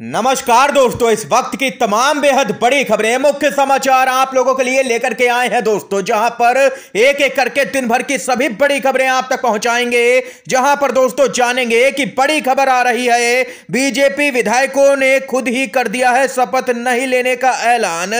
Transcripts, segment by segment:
नमस्कार दोस्तों इस वक्त की तमाम बेहद बड़ी खबरें मुख्य समाचार आप लोगों के लिए लेकर के आए हैं दोस्तों जहां पर एक एक करके दिन भर की सभी बड़ी खबरें आप तक पहुंचाएंगे जहां पर दोस्तों जानेंगे कि बड़ी खबर आ रही है बीजेपी विधायकों ने खुद ही कर दिया है शपथ नहीं लेने का ऐलान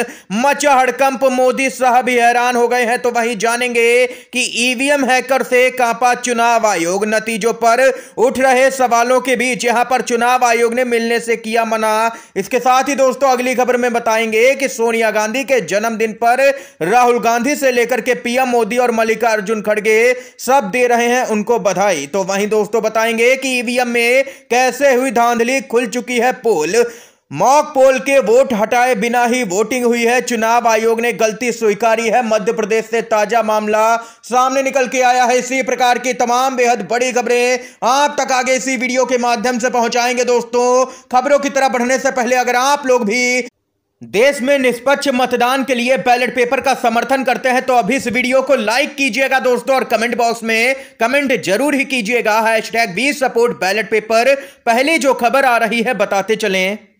मचा हड़कंप मोदी साहब हैरान हो गए हैं तो वही जानेंगे कि ईवीएम हैकर से कांपा चुनाव आयोग नतीजों पर उठ रहे सवालों के बीच यहां पर चुनाव आयोग ने मिलने से किया किया मना इसके साथ ही दोस्तों अगली खबर में बताएंगे कि सोनिया गांधी के जन्मदिन पर राहुल गांधी से लेकर के पीएम मोदी और मल्लिकार्जुन खड़गे सब दे रहे हैं उनको बधाई तो वहीं दोस्तों बताएंगे कि ईवीएम में कैसे हुई धांधली खुल चुकी है पोल मॉक पोल के वोट हटाए बिना ही वोटिंग हुई है चुनाव आयोग ने गलती स्वीकारी है मध्य प्रदेश से ताजा मामला सामने निकल के आया है इसी प्रकार की तमाम बेहद बड़ी खबरें आप तक आगे इसी वीडियो के माध्यम से पहुंचाएंगे दोस्तों खबरों की तरह बढ़ने से पहले अगर आप लोग भी देश में निष्पक्ष मतदान के लिए बैलेट पेपर का समर्थन करते हैं तो अभी इस वीडियो को लाइक कीजिएगा दोस्तों और कमेंट बॉक्स में कमेंट जरूर ही कीजिएगा hashtag we support ballot paper पहले जो खबर आ रही है बताते चलें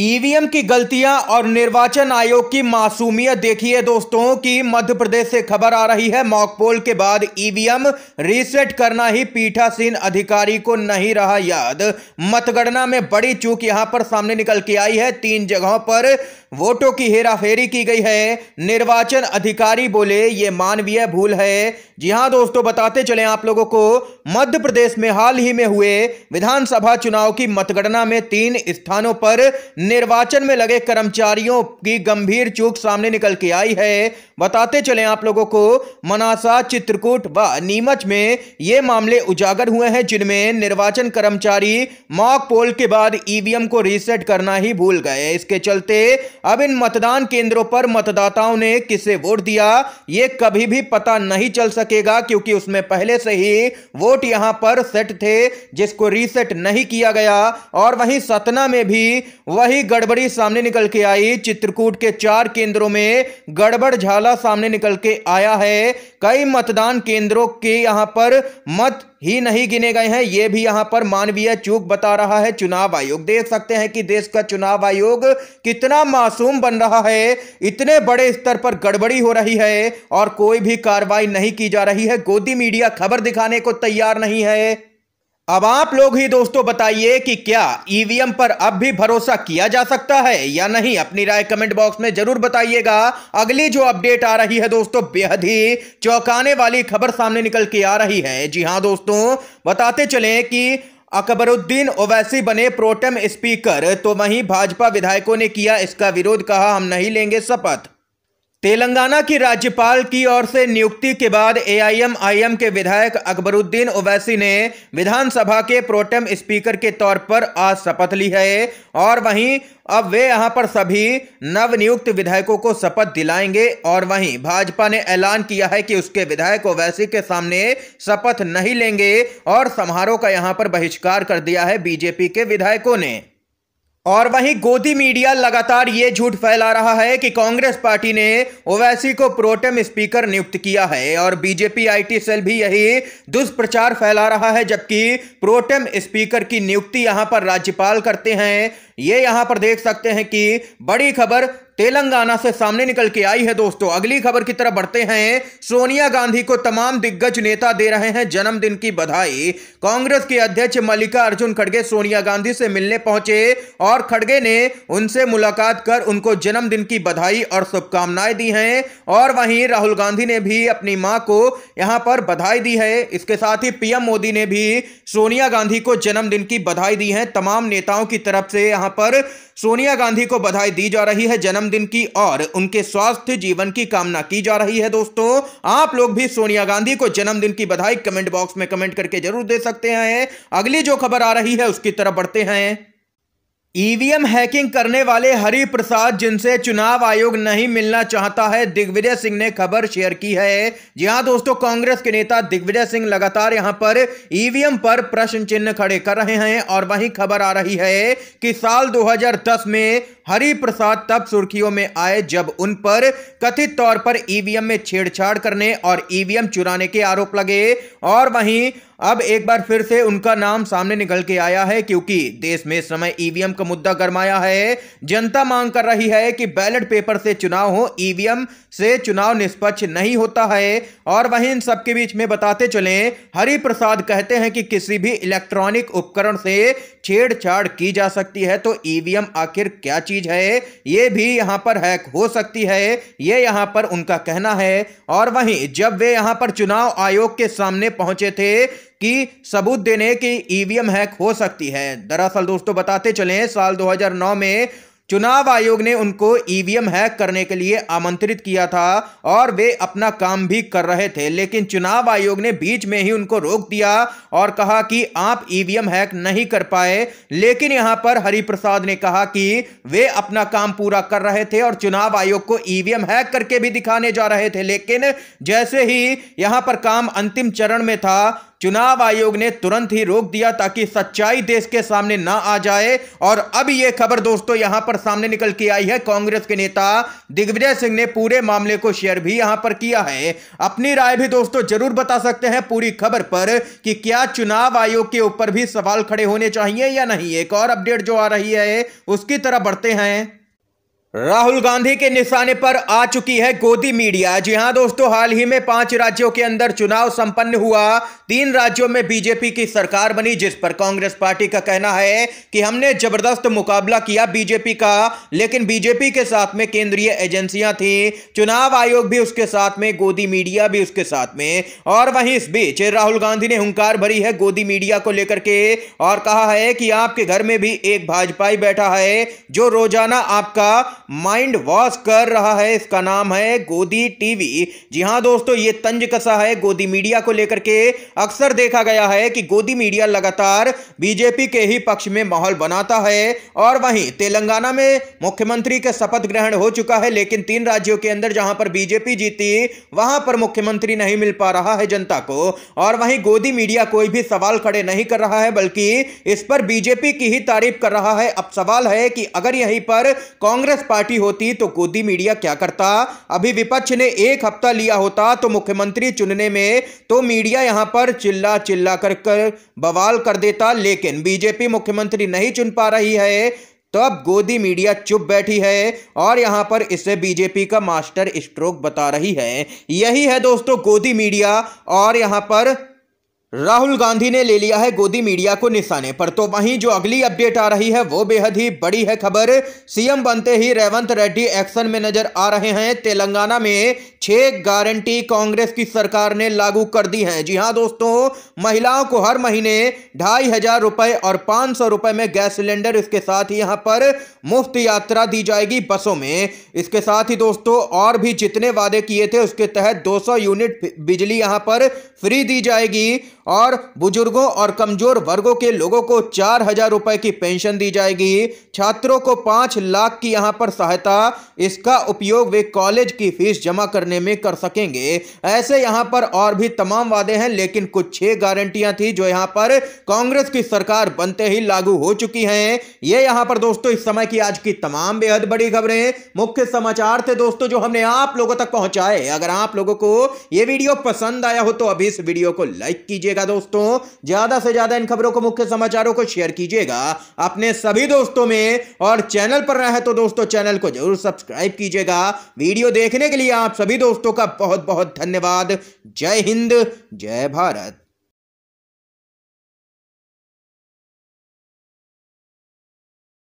ईवीएम की गलतियां और निर्वाचन आयोग की मासूमियत देखिए दोस्तों कि मध्य प्रदेश से खबर आ रही है मॉक पोल के बाद ईवीएम रीसेट करना ही पीठासीन अधिकारी को नहीं रहा याद मतगणना में बड़ी चूक यहां पर सामने निकल के आई है तीन जगहों पर वोटों की हेराफेरी की गई है निर्वाचन अधिकारी बोले ये मानवीय भूल है जी हाँ दोस्तों बताते चले आप लोगों को मध्य प्रदेश में हाल ही में हुए विधानसभा चुनाव की मतगणना में तीन स्थानों पर निर्वाचन में लगे कर्मचारियों की गंभीर चूक सामने निकल के आई है बताते चले आप लोगों को मनासा चित्रकूट व नीमच में ये मामले उजागर हुए हैं जिनमें निर्वाचन कर्मचारी मॉक पोल के बाद ईवीएम को रीसेट करना ही भूल गए इसके चलते अब इन मतदान केंद्रों पर मतदाताओं ने किसे वोट दिया ये कभी भी पता नहीं चल सकेगा क्योंकि उसमें पहले से ही वोट यहां पर सेट थे जिसको रीसेट नहीं किया गया और वहीं सतना में भी वह ही गड़बड़ी सामने निकल के आई चित्रकूट के चार केंद्रों में गड़बड़ झाला सामने निकल के आया है कई मतदान केंद्रों के यहां पर मत ही नहीं गिने गए हैं ये भी यहां पर मानवीय चूक बता रहा है चुनाव आयोग देख सकते हैं कि देश का चुनाव आयोग कितना मासूम बन रहा है इतने बड़े स्तर पर गड़बड़ी हो रही है और कोई भी कार्रवाई नहीं की जा रही है गोदी मीडिया खबर दिखाने को तैयार नहीं है अब आप लोग ही दोस्तों बताइए कि क्या ईवीएम पर अब भी भरोसा किया जा सकता है या नहीं अपनी राय कमेंट बॉक्स में जरूर बताइएगा अगली जो अपडेट आ रही है दोस्तों बेहद ही चौंकाने वाली खबर सामने निकल के आ रही है जी हां दोस्तों बताते चले कि अकबरुद्दीन ओवैसी बने प्रोटेम स्पीकर तो वहीं भाजपा विधायकों ने किया इसका विरोध कहा हम नहीं लेंगे शपथ तेलंगाना की राज्यपाल की ओर से नियुक्ति के बाद एआईएमआईएम के विधायक अकबरुद्दीन ओवैसी ने विधानसभा के प्रोटेम स्पीकर के तौर पर आज शपथ ली है और वहीं अब वे यहां पर सभी नव नियुक्त विधायकों को शपथ दिलाएंगे और वहीं भाजपा ने ऐलान किया है कि उसके विधायक ओवैसी के सामने शपथ नहीं लेंगे और समारोह का यहाँ पर बहिष्कार कर दिया है बीजेपी के विधायकों ने और वहीं गोदी मीडिया लगातार ये झूठ फैला रहा है कि कांग्रेस पार्टी ने ओवैसी को प्रोटेम स्पीकर नियुक्त किया है और बीजेपी आईटी सेल भी यही दुष्प्रचार फैला रहा है जबकि प्रोटेम स्पीकर की नियुक्ति यहां पर राज्यपाल करते हैं ये यहां पर देख सकते हैं कि बड़ी खबर तेलंगाना से सामने निकल के आई है दोस्तों अगली खबर की तरफ बढ़ते हैं सोनिया गांधी को तमाम दिग्गज नेता दे रहे हैं जन्मदिन की बधाई कांग्रेस के अध्यक्ष मल्लिकार्जुन खड़गे सोनिया गांधी से मिलने पहुंचे और खड़गे ने उनसे मुलाकात कर उनको जन्मदिन की बधाई और शुभकामनाएं दी हैं और वहीं राहुल गांधी ने भी अपनी मां को यहाँ पर बधाई दी है इसके साथ ही पीएम मोदी ने भी सोनिया गांधी को जन्मदिन की बधाई दी है तमाम नेताओं की तरफ से यहाँ पर सोनिया गांधी को बधाई दी जा रही है जन्म जन्मदिन की और उनके स्वास्थ्य जीवन की कामना की जा रही है दोस्तों आप लोग भी सोनिया गांधी को जन्मदिन की बधाई कमेंट बॉक्स में कमेंट करके जरूर दे सकते हैं अगली जो खबर आ रही है उसकी तरफ बढ़ते हैं ईवीएम हैकिंग करने वाले हरि प्रसाद जिनसे चुनाव आयोग नहीं मिलना चाहता है दिग्विजय सिंह ने खबर शेयर की है जी हां दोस्तों कांग्रेस के नेता दिग्विजय सिंह लगातार यहां पर ईवीएम पर प्रश्न चिन्ह खड़े कर रहे हैं और वहीं खबर आ रही है कि साल 2010 में हरी प्रसाद तब सुर्खियों में आए जब उन पर कथित तौर पर ईवीएम में छेड़छाड़ करने और ईवीएम चुराने के आरोप लगे और वहीं अब एक बार फिर से उनका नाम सामने निकल के आया है क्योंकि देश में इस समय ईवीएम का मुद्दा गरमाया है जनता मांग कर रही है कि बैलेट पेपर से चुनाव हो ईवीएम से चुनाव निष्पक्ष नहीं होता है और वहीं इन सबके बीच में बताते चले हरि प्रसाद कहते हैं कि किसी भी इलेक्ट्रॉनिक उपकरण से छेड़छाड़ की जा सकती है तो ईवीएम आखिर क्या चीज चीज़ है ये भी यहाँ पर हैक हो सकती है ये यहाँ पर उनका कहना है और वहीं जब वे यहाँ पर चुनाव आयोग के सामने पहुंचे थे कि सबूत देने की ईवीएम हैक हो सकती है दरअसल दोस्तों बताते चलें साल 2009 में चुनाव आयोग ने उनको ईवीएम हैक करने के लिए आमंत्रित किया था और वे अपना काम भी कर रहे थे लेकिन चुनाव आयोग ने बीच में ही उनको रोक दिया और कहा कि आप ईवीएम हैक नहीं कर पाए लेकिन यहां पर हरिप्रसाद ने कहा कि वे अपना काम पूरा कर रहे थे और चुनाव आयोग को ईवीएम हैक करके भी दिखाने जा रहे थे लेकिन जैसे ही यहां पर काम अंतिम चरण में था चुनाव आयोग ने तुरंत ही रोक दिया ताकि सच्चाई देश के सामने ना आ जाए और अब यह खबर दोस्तों यहां पर सामने निकल के आई है कांग्रेस के नेता दिग्विजय सिंह ने पूरे मामले को शेयर भी यहां पर किया है अपनी राय भी दोस्तों जरूर बता सकते हैं पूरी खबर पर कि क्या चुनाव आयोग के ऊपर भी सवाल खड़े होने चाहिए या नहीं एक और अपडेट जो आ रही है उसकी तरह बढ़ते हैं राहुल गांधी के निशाने पर आ चुकी है गोदी मीडिया जी हां दोस्तों हाल ही में पांच राज्यों के अंदर चुनाव संपन्न हुआ तीन राज्यों में बीजेपी की सरकार बनी जिस पर कांग्रेस पार्टी का कहना है कि हमने जबरदस्त मुकाबला किया बीजेपी का लेकिन बीजेपी के साथ में केंद्रीय एजेंसियां थी चुनाव आयोग भी उसके साथ में गोदी मीडिया भी उसके साथ में और वहीं इस बीच राहुल गांधी ने हुंकार भरी है गोदी मीडिया को लेकर के और कहा है कि आपके घर में भी एक भाजपाई बैठा है जो रोजाना आपका माइंड वॉश कर रहा है इसका नाम है गोदी टीवी जी हाँ दोस्तों ये तंज कसा है गोदी मीडिया को लेकर के अक्सर देखा गया है कि गोदी मीडिया लगातार बीजेपी के ही पक्ष में माहौल बनाता है और वहीं तेलंगाना में मुख्यमंत्री का शपथ ग्रहण हो चुका है लेकिन तीन राज्यों के अंदर जहां पर बीजेपी जीती वहां पर मुख्यमंत्री नहीं मिल पा रहा है जनता को और वहीं गोदी मीडिया कोई भी सवाल खड़े नहीं कर रहा है बल्कि इस पर बीजेपी की ही तारीफ कर रहा है अब सवाल है कि अगर यहीं पर कांग्रेस पार्टी होती तो गोदी मीडिया क्या करता अभी विपक्ष ने एक हफ्ता लिया होता तो मुख्यमंत्री चुनने में तो मीडिया यहां पर पर चिल्ला चिल्ला कर, कर बवाल कर देता लेकिन बीजेपी मुख्यमंत्री नहीं चुन पा रही है तब अब गोदी मीडिया चुप बैठी है और यहां पर इसे बीजेपी का मास्टर स्ट्रोक बता रही है यही है दोस्तों गोदी मीडिया और यहां पर राहुल गांधी ने ले लिया है गोदी मीडिया को निशाने पर तो वहीं जो अगली अपडेट आ रही है वो बेहद ही बड़ी है खबर सीएम बनते ही रेवंत रेड्डी एक्शन में नजर आ रहे हैं तेलंगाना में छह गारंटी कांग्रेस की सरकार ने लागू कर दी हैं जी हां दोस्तों महिलाओं को हर महीने ढाई हजार रुपए और पांच सौ रुपए में गैस सिलेंडर इसके साथ ही यहां पर मुफ्त यात्रा दी जाएगी बसों में इसके साथ ही दोस्तों और भी जितने वादे किए थे उसके तहत दो यूनिट बिजली यहां पर फ्री दी जाएगी और बुजुर्गों और कमजोर वर्गों के लोगों को चार हजार रुपए की पेंशन दी जाएगी छात्रों को पांच लाख की यहां पर सहायता इसका उपयोग वे कॉलेज की फीस जमा करने में कर सकेंगे ऐसे यहां पर और भी तमाम वादे हैं लेकिन कुछ छह गारंटियां थी जो यहां पर कांग्रेस की सरकार बनते ही लागू हो चुकी है ये यहां पर दोस्तों इस समय की आज की तमाम बेहद बड़ी खबरें मुख्य समाचार थे दोस्तों जो हमने आप लोगों तक पहुंचाए अगर आप लोगों को यह वीडियो पसंद आया हो तो अभी इस वीडियो को लाइक कीजिएगा कीजिएगा दोस्तों ज्यादा से ज्यादा इन खबरों को मुख्य समाचारों को शेयर कीजिएगा अपने सभी दोस्तों में और चैनल पर रहे तो दोस्तों चैनल को जरूर सब्सक्राइब कीजिएगा वीडियो देखने के लिए आप सभी दोस्तों का बहुत बहुत धन्यवाद जय हिंद जय भारत